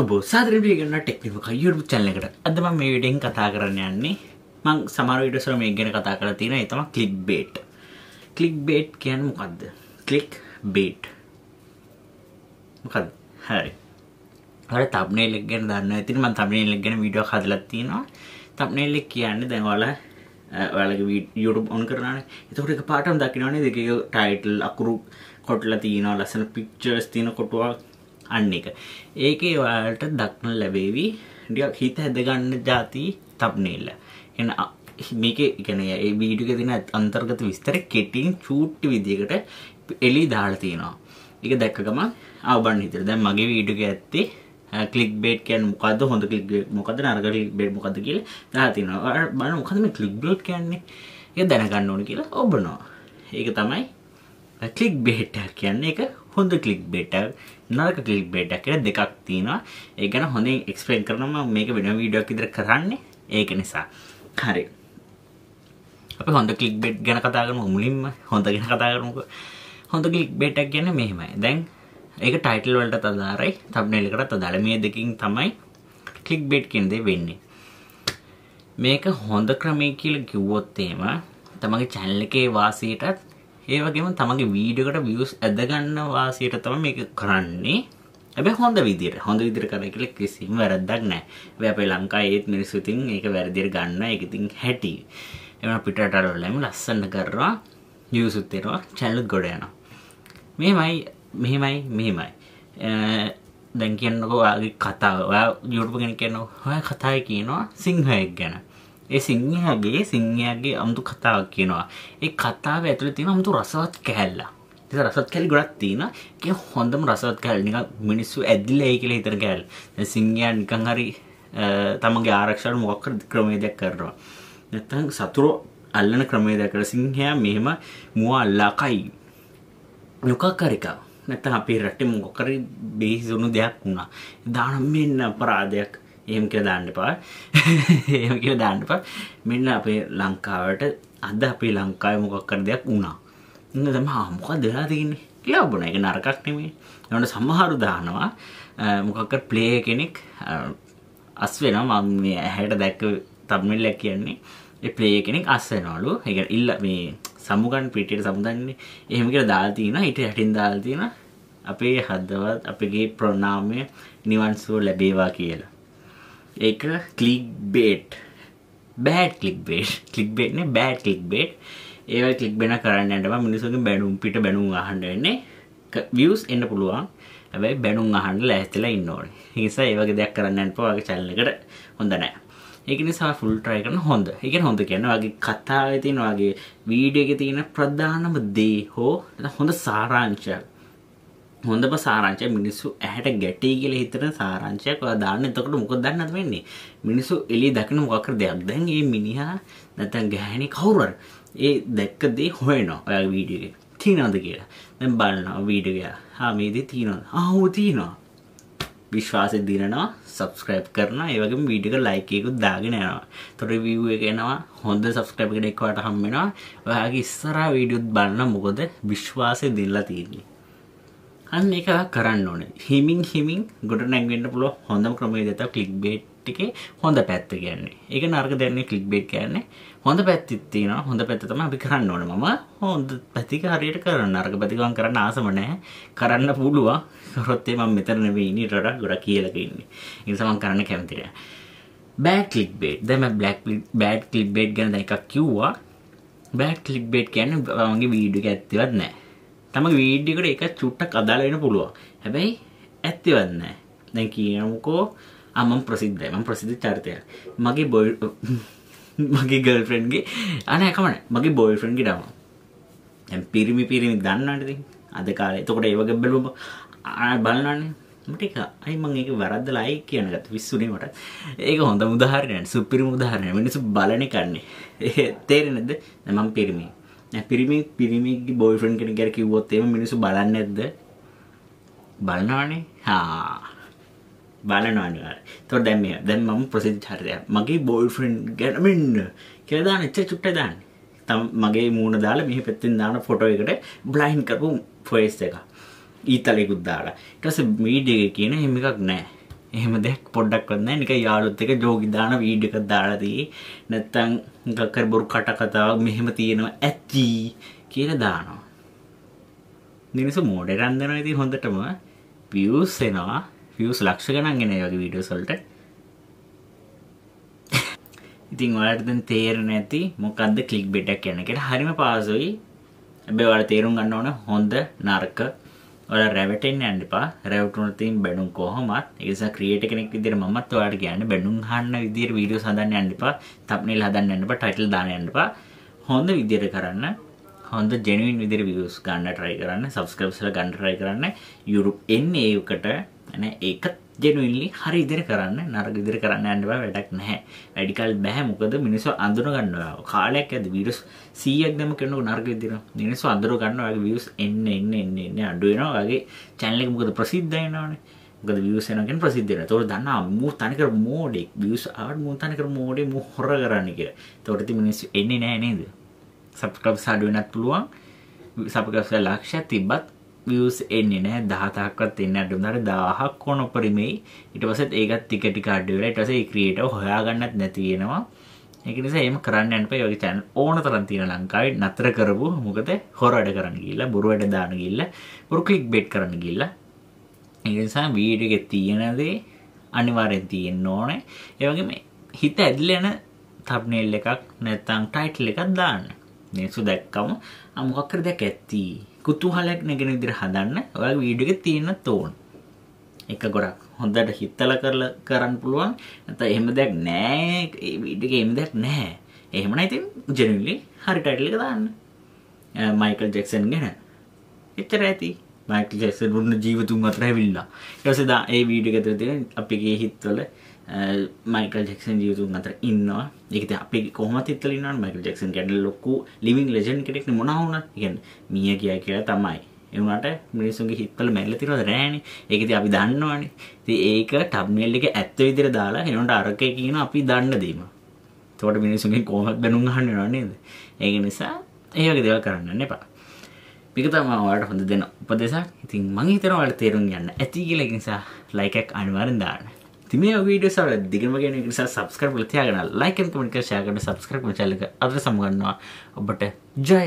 ඔබ සාදරටිගන්න ටෙක්නික කයුරු චල්ලකට අදම මේ විඩෙන් කතා කරන්න යන්නේ මං සමරවිටසර මේ ගැන කතා කර තියෙන එතම කලික් බේට් කලික් බේට් කියන්න මොකක්ද කලික් බේට් මොකද හැරි හර තබ්නේ ලෙක් ගැන දන්න ඇතින මන් තබනේ ලෙක් ගැන විඩියෝ හදලත් තියෙනවා තබ්නේ ලෙක් කියන්න දැන්වල ඔයාලගේ YouTube ඔන් කරනවානේ එතකොට එක පාටම දකින්නවනේ දෙකේ ටයිටල් අකුරු කොටලා තියෙනවා ලස්සන පික්චර්ස් තියෙන කොටුවක් අන්න එක. ඒකේ ඔයාලට දක්න ලැබේවි ටිකක් හිත හැදගන්න જાති තප්නේල. එන මේක ගැන ඒ වීඩියෝ එකේ තියෙන අන්තර්ගත විස්තර කෙටින් චූට්ටි විදියකට එළි දාලා තියෙනවා. ඒක දැක්ක ගමන් ආ බලන්න හිතර. දැන් මගේ වීඩියෝ එකේ ඇත්තේ කලික් බේට් කියන් මොකද හොඳ කලික් මොකද නරගල බේඩ් මොකද කියල දාතිනවා බන මොකද මේ කලික් බ්ලෝට් කියන්නේ ඒ දැනගන්න ඕන කියලා ඔබනවා ඒක තමයි කලික් බේට්ට කියන්නේ එක හොඳ කලික් බේට නරක කලික් බේට කියෙන දෙකක් තියෙනවා ඒ ගැන හොඳින් එක්ස්පලේන් කරනම මේක වෙන වීඩියක් ඉදිර කරන්නේ ඒක නිසා හරි අප හොඳ කලික් බෙට් ගැන කතාගරම මුලින්ම හොඳ ගැන කතාගරමුක හොඳ කලික් බේටක් ගැන මෙහෙමයි දැන් ඒක ටයිටල් වලට තදාරයි තබ්නෙලකට තදාල මේ දෙකින් තමයි කලික් බේට් කෙන්දේ වෙන්නේ මේක හොඳ ක්‍රමය කියල කිව්වොත්තේම තමගේ චැල්ලකේ වාසයටත් ඒවගේම තමගේ වීඩකට වියස් ඇදගන්න වාසියට තම මේක කරන්නේ ඇබ හොඳ විදිර හොඳ විදිර කරකිල කිසිම වැරද්දක් නෑ වැපේ ලංකා ඒත් මිනිස්සුතින් ඒක වැරදිර ගන්න එකතින් හැටි එම පිටටරලම ලස්සන්න කරවා යසුත්තේරවා චැල්ලුත් ගොඩ යන මෙමයි මෙහෙමයි මෙහෙමයි දැන් කියන්නකෝ වාගේ කතාව යුරුපගෙන කියනවා හොය කතාව කියනවා සිංහයක් ගැන ඒ සිංහයාගේ සිංහයාගේ අමුතු කතාවක් කියනවා. ඒ කතාව ඇතුලේ තියෙන අමුතු රසවත් කැහැල්ලා. ඒක රසවත් කැලි ගොඩක් තියෙනවා. ඒක හොඳම රසවත් කැලි. නිකන් මිනිස්සු ඇදිලා ඒ කියලා හිතන කැලි. දැන් සිංහයා නිකන් හරි තමන්ගේ ආරක්ෂාවට මොකක් හරි ක්‍රමවේදයක් කරනවා. නැත්නම් සතුරු අල්ලන ක්‍රමවේදයක් කරලා සිංහයා මෙහෙම මුව අල්ලාකයි. මොකක් කරේකව නැත්නම් අපේ රටේ මොකක් හරි බේහිසුණු දෙයක් වුණා. දාන මෙන්න අපරාධයක්. එහම කියල දාන්න පා එහම කියල දාන්න පා මෙන්න අපේ ලංකාවට අද අපේ ලංකාව මොකක්කර දෙයක් වුණා ඉන්න තම හාමොකක් දෙලා තියන්නේ කියලා බොන එක නරකක් නෙමේ එවට සමහරු දානවා මොකක්කට ප්ලේ කෙනෙක් අස් වෙන මං මේ ඇහැට දැක්ක තබමිල්ල කියන්නේ ප්ලේ කෙනෙක් අස්සනවලු එක ඉල්ල මේ සමුගන් පිටියට සමුදන්නේ එහෙම කියලා දාලා තිනවා ඊට යටින් දාලා තිනවා අපේ හදවත් අපගේ ප්‍රණාමය නිවන් සුව ලැබේවා කියලා ඒක click bait bad click bait click බේට්න බෑඩ් කලික් බේට් ඒව කලික් බෙන කරන්න ඇටම මිනිසුගේ බැනුම් පිට බැනුම් අහන්ඩ එන්නේ වියස් එන්න පුළුවන් ඇැයි බැනුම් අහන්ඩ ලෑස්තලා ඉන්නෝන නිසා ඒවගේ දෙයක් කරන්න පවාගේ චල්ලකට හොඳනෑ ඒක නිසා ෆුල් ට්‍රයි කරන හොඳ එක හොඳ කියන්න වගේ කතාව තියෙන වගේ වීඩියක තියෙන ප්‍රධානම දේ හෝ හොඳ සාරාංශයක් හොඳම සාරංචය මිනිස්සු ඇහැට ගැටී කියලා හිතන සාරංචයක් ඔයා දාන්න. එතකොට මොකද දන්නද වෙන්නේ? මිනිස්සු එළිය දකින මොකක්ද දෙයක්. දැන් මේ මිනිහා නැත්නම් ගැහණි කවුරු හරි ඒ දැක්ක දේ හොයනවා ඔයාගේ වීඩියෝ එකේ. තියනවද කියලා. දැන් බලනවා වීඩියෝ එක. ආ මේ දේ තියනවද? ආ ඔව් තියනවා. විශ්වාසය දිනනවා, subscribe කරනවා, ඒ වගේම වීඩියෝ එක like එකකුත් දාගෙන යනවා. එතකොට view එක එනවා. හොඳ subscribe කෙනෙක් ඔයාලට හම් වෙනවා. ඔයාගේ ඉස්සරහා වීඩියෝත් බලන මොකද විශ්වාසය දෙන්නලා තියෙන්නේ. අන්න එක කරන්න ඕන හිමින් හිමින් ගොඩ නැගවෙන්න පුළුව හොඳම ක්‍රමේ දෙත කලික් බේට් එකේ හොඳ පැත්ත කියන්නේ එක නර්ග දැන්නේ කලික් බේට් කියන්නේ හොඳ පැත්තිත් තියෙනවා හොඳ පැත්ත තමයි අපි කරන්න ඕනේ මම හොඳ පැතික හරියට කරන්න නරක පැතිකම් කරන්න ආසම නැහැ කරන්න පුළුවන් කරොත් ඒ මම මෙතන නෙවෙයි ඉන්නේ රට ගොඩක් කියලා ඉන්නේ ඒ නිසා මම කරන්න කැමති නෑ බෑඩ් ක්ලික් බේට් දැන් මම බ්ලැක් බෑඩ් ක්ලික් බේට් ගැන දැන් එකක් කිව්වා බෑඩ් ක්ලික් බේට් කියන්නේ මගේ වීඩියෝ එක ඇත්තෙවත් නෑ තම වීඩ්ඩිකට එක චුට්ටක් අදාලෙන පුළුවන් හැබැයි ඇත්තිවන්න දැන් කියනමුකෝ අමම් ප්‍රසිද්ධයි මම ප්‍රසිද්ධ චරිතය මගේ බොයි මගේ ගල්ෆ්‍රෙන්ඩ්ගේ අනකමන මගේ බොයිෆ්‍රෙන්ඩ්ගේ ඩම ඇම් පිරිමි පිරිමි දන්නටති අද කාලේ තකොට ඒවගේ බැලුම බලන්නන්නේ මට එක අයි මං ඒක වැරද්දලායි කියන ගත විස්සුනේ මට ඒක හොඳ උදාහරණයක් සුපිරි උදාහරණයක් මිනිස්සු බලන්නේ කන්නේ තේරෙන්නේ නැද්ද මම පිරිමි පිරිමි පිරිමිගේ බොයිෆන් කෙන ගැර කිව්වොත්තේම මිනිසු බලන්න ඇද්ද බලනවානේ හා බලනවානිවාර තො දැම දැන් මම ප්‍රසිද්ධාරය මගේ බොයිෆන් ගැනමෙන්න්න කියලදාන එච්ච චුට්ට දාන්න තම් මගේ මූුණ දාලා මෙහි පැත්තිෙන් දාන ෆොටෝ එකට බ්ලයින් කරපු ෆොයිස් එක ඊතලෙකුත් දාලා ටස මීඩිය කියන හෙමිකක් නෑ එහෙම දෙයක් පොඩ්ඩක්වත් නැහැ නිකන් යාළුවත් එක ජෝගි දාන වීඩියෝ එකක් දාලා තියේ නැත්තම් මොකක් හරි බොරු කට කතාවක් මෙහෙම තියෙනවා ඇති කියලා දානවා මිනිස්සු මෝඩේ රන්දනවා ඉතින් හොඳටම views එනවා views ලක්ෂ ගණන් එන ඒ වගේ වීඩියෝස් වලට ඉතින් ඔයාලට දැන් තේරෙන්නේ නැති මොකද්ද ක්ලික් බෙට් එක කියන්නේ කියලා හරිම පාසොයි හැබැයි ඔයාලා තේරුම් ගන්න ඕන හොඳ නරක ඔය රැවටෙන් ඇන්ඩපා රැවටුනතින් බැඩුම් කොහොමත් ඒසා ක්‍රියට කෙනෙක් විදිර මත් ඔයාට කියන්න බැඩුම් හන්න විදිර වීඩියෝ සඳන්න ඇන්ඩපා තප්නෙල් හදන්න ඇන්නප ටයිටල් දාන ඇන්නපා හොඳ විදිර කරන්න හොඳ ජෙනුවන් විදිර වියස් ගන්න ටරයි කරන්න සබස්කරප්සල ගන්ටරයි කරන්න යුරුප් එන්නේ ඒකට එක ජෙනුවින්ලි හරි ඉදිරි කරන්න නරක ඉදිරි කරන්න යන්න බෑ වැඩක් නැහැ. වැඩිකල් බෑ මොකද මිනිස්සු අඳුර ගන්නවා. කාලයක් ඇද්ද වීරස් 100ක් දැම කරනකොට නරක ඉදිරිය. මිනිස්සු අඳුර ගන්නවා. ඔයගේ views එන්න එන්න එන්න එන්න අඩු වෙනවා. ඔයගේ channel එක මොකද ප්‍රසිද්ධ වෙනවනේ. මොකද views එනවා කියන්නේ ප්‍රසිද්ධ වෙනවා. ඒතකොට දන්නා මූ තනිකර මෝඩෙක් views ආවට මූ තනිකර මොඩේ මූ හොර කරන්නේ කියලා. ඒතකොට ඉතින් මිනිස්සු එන්නේ නැහැ නේද? subscribe සාඩු වෙනත් පුළුවන්. subscribe ලක්ෂයක් තිබ්බත් views එන්නේ නැහැ 17ක්වත් එන්නේ නැහැ අඩුම දාලා 1000ක් කොන උපරිමයි ඊට පස්සෙත් ඒකත් ටික ටික අඩු වෙලා ඊට පස්සේ ඒ ක්‍රියේටර් හොයාගන්නත් නැති වෙනවා ඒක නිසා එහෙම කරන්න යන්න එපා ඒ වගේ channel ඕන තරම් තියෙන ලංකාවේ නතර කරපු මොකද හොර වැඩ කරන්න ගිහිල්ලා බොරු වැඩ දාන්න ගිහිල්ලා බොරු click bait කරන්න ගිහිල්ලා ඒ නිසා වීඩියෝ එකේ තියෙන දේ අනිවාර්යෙන් තියෙන්න ඕනේ ඒ වගේම හිත ඇදලා යන thumbnail එකක් නැත්නම් title එකක් දාන්න මිනිස්සු දැක්කම ආ මොකක් කර දැක් ඇති කුතුහලයක් නැගෙන විදිහට හදන්න ඔයාලගේ වීඩියෝ එකේ තියෙන තෝන් එක ගොඩක් හොඳට හිතලා කරලා කරන්න පුළුවන් නැත්නම් එහෙම දෙයක් නැහැ ඒ වීඩියෝ එකේ එහෙම දෙයක් නැහැ එහෙමනම් ඉතින් ජෙනුවින්ලි හරි ටයිටල් එක දාන්න මයිකල් ජැක්සන් ගැන එච්චර ඇති මයිකල් ජැක්සන් වුණ ජීවතුන් අතර ඇවිල්ලා ඊට පස්සේ දා ඒ වීඩියෝ එක ඇතුළේ තියෙන අපිගේ හිතවල මයිකල් ජෙක්සන් ජීතුන් අතර ඉන්නවා එකති අපි කොහමත් ඉතලන්න මයිකල් ජෙක්සන් ගැඩ ලොක්කු ලිවිං ලජන් කෙනෙක් මොනවුන ඉගෙන් මිය කිය කියලා තමයි එවනට මිනිසුන්ගේ හිත්වල මැල්ල තිරව රෑන එකති අපි දන්නවානේ ති ඒක ටබ්නෙල් එක ඇත්ත විදිර දාලා හෙනට අරකය කියන අපි දන්න දීම තොට මිනිසුන්ගේ කොහත් බැනුම් හන්න නේද ඒක නිසා ඒවගේ දෙව කරන්න එපා පිකතමවාට හොඳ දෙන උපදෙසක් ඉතින් මංහිතරවාට තේරුම් යන්න ඇති කියලකිසා ලයිකක් අනිවාරෙන් දාන්න ඉතින් මේ වීඩියෝස් වල දිගම ගෙන එක නිසා subscribe කරලා තියාගන්න like and comment කරලා share කරන්න subscribe කරන channel එක අදට සමු ගන්නවා ඔබට ජය